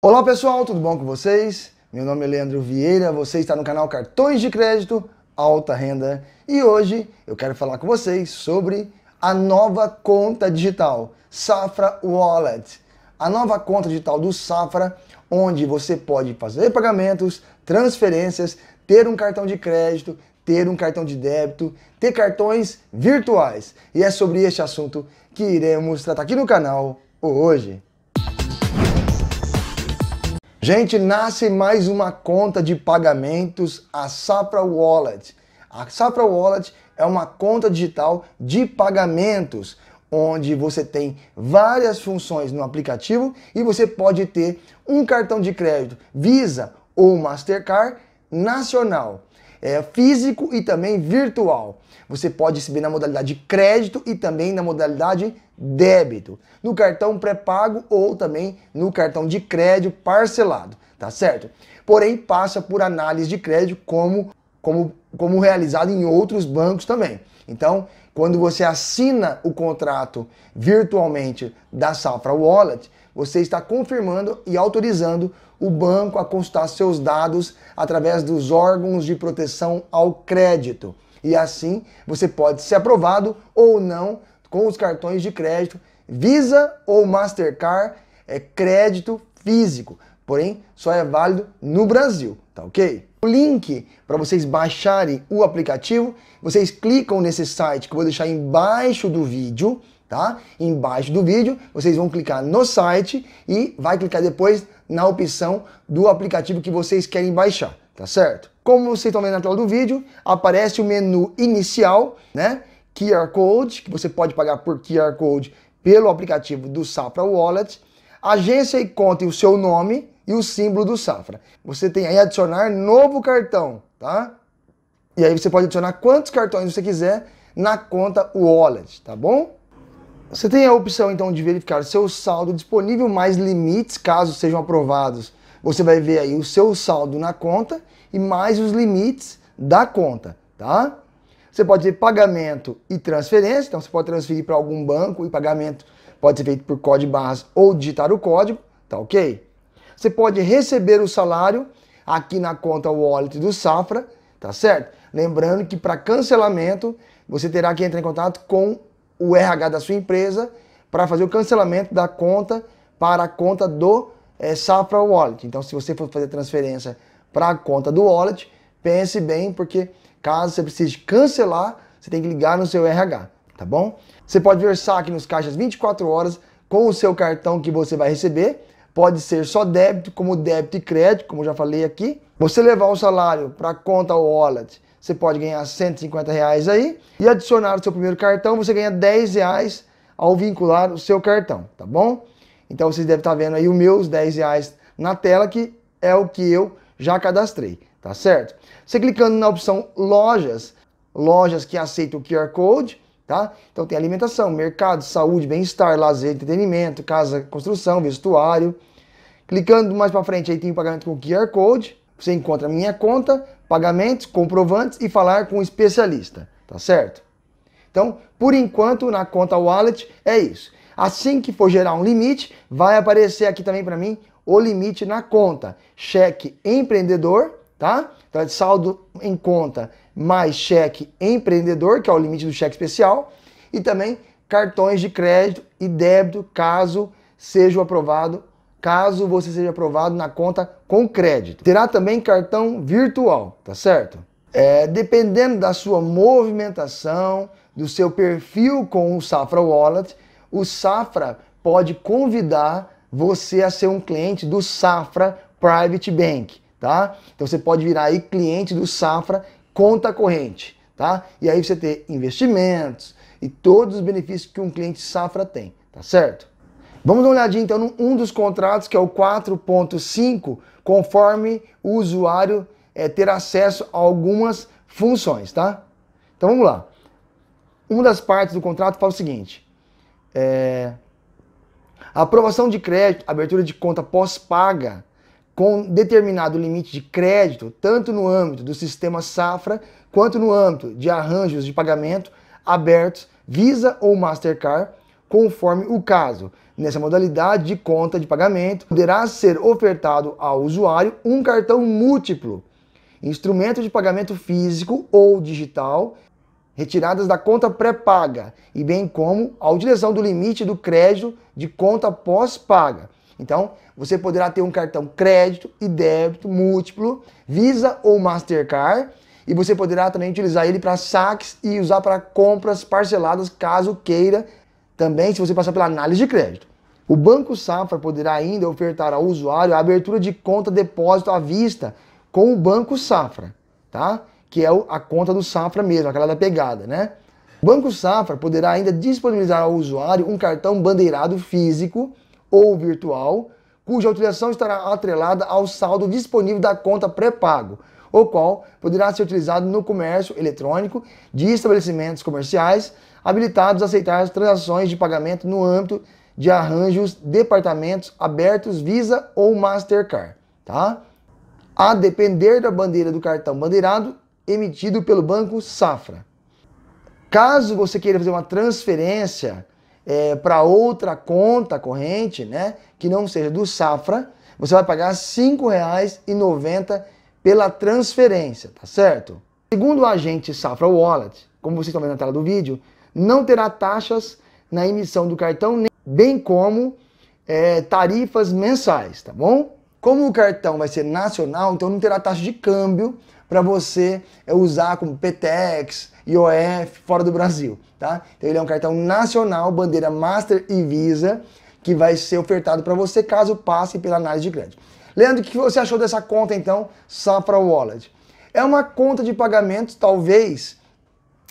Olá pessoal, tudo bom com vocês? Meu nome é Leandro Vieira, você está no canal Cartões de Crédito Alta Renda e hoje eu quero falar com vocês sobre a nova conta digital Safra Wallet. A nova conta digital do Safra, onde você pode fazer pagamentos, transferências, ter um cartão de crédito, ter um cartão de débito, ter cartões virtuais. E é sobre este assunto que iremos tratar aqui no canal hoje. Gente, nasce mais uma conta de pagamentos, a Sapra Wallet. A Sapra Wallet é uma conta digital de pagamentos, onde você tem várias funções no aplicativo e você pode ter um cartão de crédito Visa ou Mastercard nacional é, físico e também virtual. Você pode receber na modalidade crédito e também na modalidade débito, no cartão pré-pago ou também no cartão de crédito parcelado, tá certo? Porém, passa por análise de crédito como, como, como realizado em outros bancos também. Então, quando você assina o contrato virtualmente da Safra Wallet, você está confirmando e autorizando o banco a consultar seus dados através dos órgãos de proteção ao crédito. E assim você pode ser aprovado ou não com os cartões de crédito Visa ou Mastercard, é crédito físico, porém só é válido no Brasil, tá ok? O link para vocês baixarem o aplicativo, vocês clicam nesse site que eu vou deixar embaixo do vídeo, tá? Embaixo do vídeo, vocês vão clicar no site e vai clicar depois na opção do aplicativo que vocês querem baixar, tá certo? Como vocês estão vendo na tela do vídeo, aparece o menu inicial, né? QR Code, que você pode pagar por QR Code pelo aplicativo do Safra Wallet, agência e conta e o seu nome e o símbolo do Safra. Você tem aí adicionar novo cartão, tá? E aí você pode adicionar quantos cartões você quiser na conta Wallet, tá bom? Você tem a opção então de verificar seu saldo disponível mais limites caso sejam aprovados. Você vai ver aí o seu saldo na conta e mais os limites da conta, tá? Você pode ver pagamento e transferência, então você pode transferir para algum banco e pagamento pode ser feito por código barras ou digitar o código, tá ok? Você pode receber o salário aqui na conta Wallet do Safra, tá certo? Lembrando que para cancelamento você terá que entrar em contato com o RH da sua empresa para fazer o cancelamento da conta para a conta do é, Safra Wallet. Então, se você for fazer transferência para a conta do Wallet, pense bem, porque caso você precise cancelar, você tem que ligar no seu RH, tá bom? Você pode versar aqui nos caixas 24 horas com o seu cartão que você vai receber. Pode ser só débito, como débito e crédito, como já falei aqui. Você levar o salário para a conta Wallet você pode ganhar 150 reais aí e adicionar o seu primeiro cartão, você ganha 10 reais ao vincular o seu cartão, tá bom? Então vocês devem estar vendo aí os meus 10 reais na tela, que é o que eu já cadastrei, tá certo? Você clicando na opção lojas, lojas que aceitam o QR Code, tá? Então tem alimentação, mercado, saúde, bem-estar, lazer, entretenimento, casa, construção, vestuário. Clicando mais para frente aí tem o pagamento com QR Code, você encontra minha conta, pagamentos, comprovantes e falar com um especialista, tá certo? Então, por enquanto, na conta Wallet é isso. Assim que for gerar um limite, vai aparecer aqui também para mim o limite na conta. Cheque empreendedor, tá? Então é saldo em conta mais cheque empreendedor, que é o limite do cheque especial, e também cartões de crédito e débito, caso seja aprovado caso você seja aprovado na conta com crédito. Terá também cartão virtual, tá certo? É, dependendo da sua movimentação, do seu perfil com o Safra Wallet, o Safra pode convidar você a ser um cliente do Safra Private Bank, tá? Então você pode virar aí cliente do Safra Conta Corrente, tá? E aí você ter investimentos e todos os benefícios que um cliente Safra tem, tá certo? Vamos dar uma olhadinha então num um dos contratos, que é o 4.5, conforme o usuário é, ter acesso a algumas funções, tá? Então vamos lá. Uma das partes do contrato fala o seguinte: é, aprovação de crédito, abertura de conta pós-paga com determinado limite de crédito, tanto no âmbito do sistema Safra quanto no âmbito de arranjos de pagamento abertos Visa ou Mastercard conforme o caso. Nessa modalidade de conta de pagamento, poderá ser ofertado ao usuário um cartão múltiplo, instrumento de pagamento físico ou digital, retiradas da conta pré-paga, e bem como a utilização do limite do crédito de conta pós-paga. Então, você poderá ter um cartão crédito e débito múltiplo, Visa ou Mastercard, e você poderá também utilizar ele para saques e usar para compras parceladas caso queira também se você passar pela análise de crédito. O Banco Safra poderá ainda ofertar ao usuário a abertura de conta depósito à vista com o Banco Safra, tá? Que é a conta do Safra mesmo, aquela da pegada, né? O Banco Safra poderá ainda disponibilizar ao usuário um cartão bandeirado físico ou virtual, cuja utilização estará atrelada ao saldo disponível da conta pré-pago, o qual poderá ser utilizado no comércio eletrônico de estabelecimentos comerciais habilitados a aceitar as transações de pagamento no âmbito de arranjos departamentos abertos Visa ou Mastercard, tá? A depender da bandeira do cartão bandeirado emitido pelo Banco Safra. Caso você queira fazer uma transferência é, para outra conta corrente, né, que não seja do Safra, você vai pagar R$ 5,90 pela transferência, tá certo? Segundo o agente Safra Wallet, como vocês estão vendo na tela do vídeo, não terá taxas na emissão do cartão, bem como é, tarifas mensais, tá bom? Como o cartão vai ser nacional, então não terá taxa de câmbio para você é, usar como PTX, IOF, fora do Brasil, tá? Então ele é um cartão nacional, bandeira Master e Visa, que vai ser ofertado para você caso passe pela análise de crédito. Leandro, o que você achou dessa conta então, Safra Wallet? É uma conta de pagamentos, talvez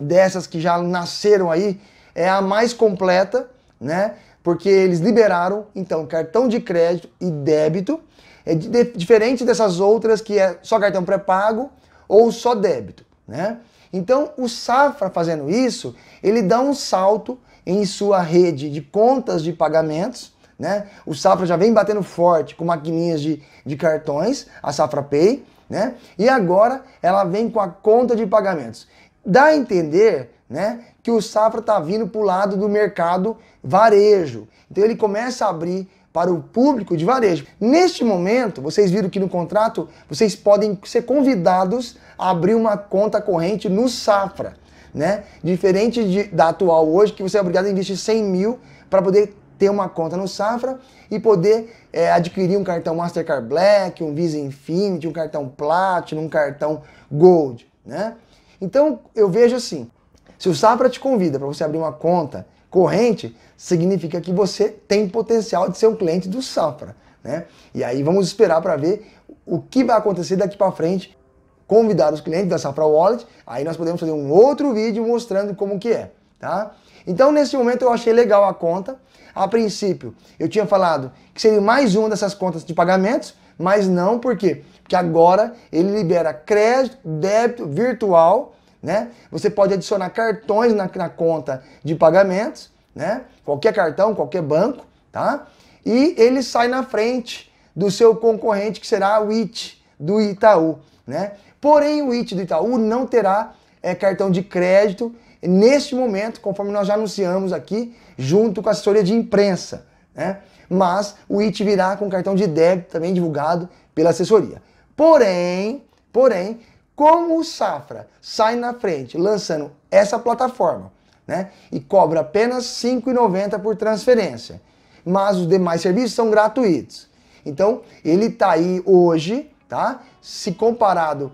dessas que já nasceram aí, é a mais completa, né? Porque eles liberaram, então, cartão de crédito e débito, é de, diferente dessas outras que é só cartão pré-pago ou só débito, né? Então, o Safra fazendo isso, ele dá um salto em sua rede de contas de pagamentos, né? O Safra já vem batendo forte com maquininhas de, de cartões, a Safra Pay, né? E agora ela vem com a conta de pagamentos. Dá a entender né, que o Safra está vindo para o lado do mercado varejo. Então ele começa a abrir para o público de varejo. Neste momento, vocês viram que no contrato vocês podem ser convidados a abrir uma conta corrente no Safra. Né? Diferente de, da atual hoje, que você é obrigado a investir 100 mil para poder ter uma conta no Safra e poder é, adquirir um cartão Mastercard Black, um Visa Infinity, um cartão Platinum, um cartão Gold, né? Então eu vejo assim: se o Safra te convida para você abrir uma conta corrente, significa que você tem potencial de ser um cliente do Safra. Né? E aí vamos esperar para ver o que vai acontecer daqui para frente. Convidar os clientes da Safra Wallet, aí nós podemos fazer um outro vídeo mostrando como que é, tá? Então, nesse momento, eu achei legal a conta. A princípio, eu tinha falado que seria mais uma dessas contas de pagamentos, mas não, por quê? que agora ele libera crédito, débito virtual, né? Você pode adicionar cartões na, na conta de pagamentos, né? Qualquer cartão, qualquer banco, tá? E ele sai na frente do seu concorrente que será o IT do Itaú, né? Porém, o IT do Itaú não terá é, cartão de crédito neste momento, conforme nós já anunciamos aqui, junto com a assessoria de imprensa, né? Mas o IT virá com cartão de débito também divulgado pela assessoria. Porém, porém, como o Safra sai na frente lançando essa plataforma, né? E cobra apenas R$ 5,90 por transferência. Mas os demais serviços são gratuitos. Então, ele está aí hoje, tá? Se comparado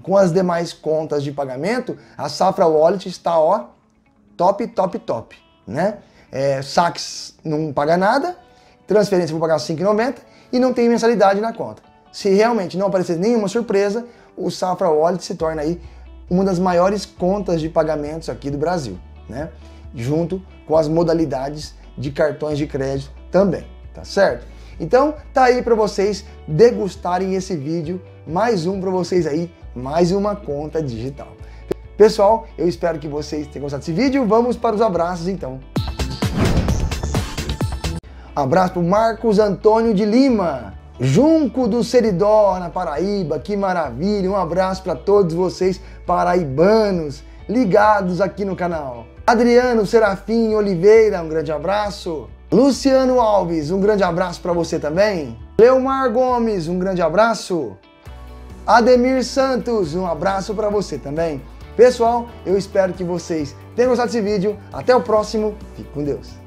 com as demais contas de pagamento, a Safra Wallet está, ó, top, top, top, né? É, saques não paga nada, transferência vou pagar R$ 5,90 e não tem mensalidade na conta. Se realmente não aparecer nenhuma surpresa, o Safra Wallet se torna aí uma das maiores contas de pagamentos aqui do Brasil, né? Junto com as modalidades de cartões de crédito também, tá certo? Então, tá aí para vocês degustarem esse vídeo, mais um para vocês aí, mais uma conta digital. Pessoal, eu espero que vocês tenham gostado desse vídeo. Vamos para os abraços então. Abraço para Marcos Antônio de Lima. Junco do Seridó, na Paraíba, que maravilha! Um abraço para todos vocês paraibanos ligados aqui no canal. Adriano Serafim Oliveira, um grande abraço. Luciano Alves, um grande abraço para você também. Leomar Gomes, um grande abraço. Ademir Santos, um abraço para você também. Pessoal, eu espero que vocês tenham gostado desse vídeo. Até o próximo. Fique com Deus.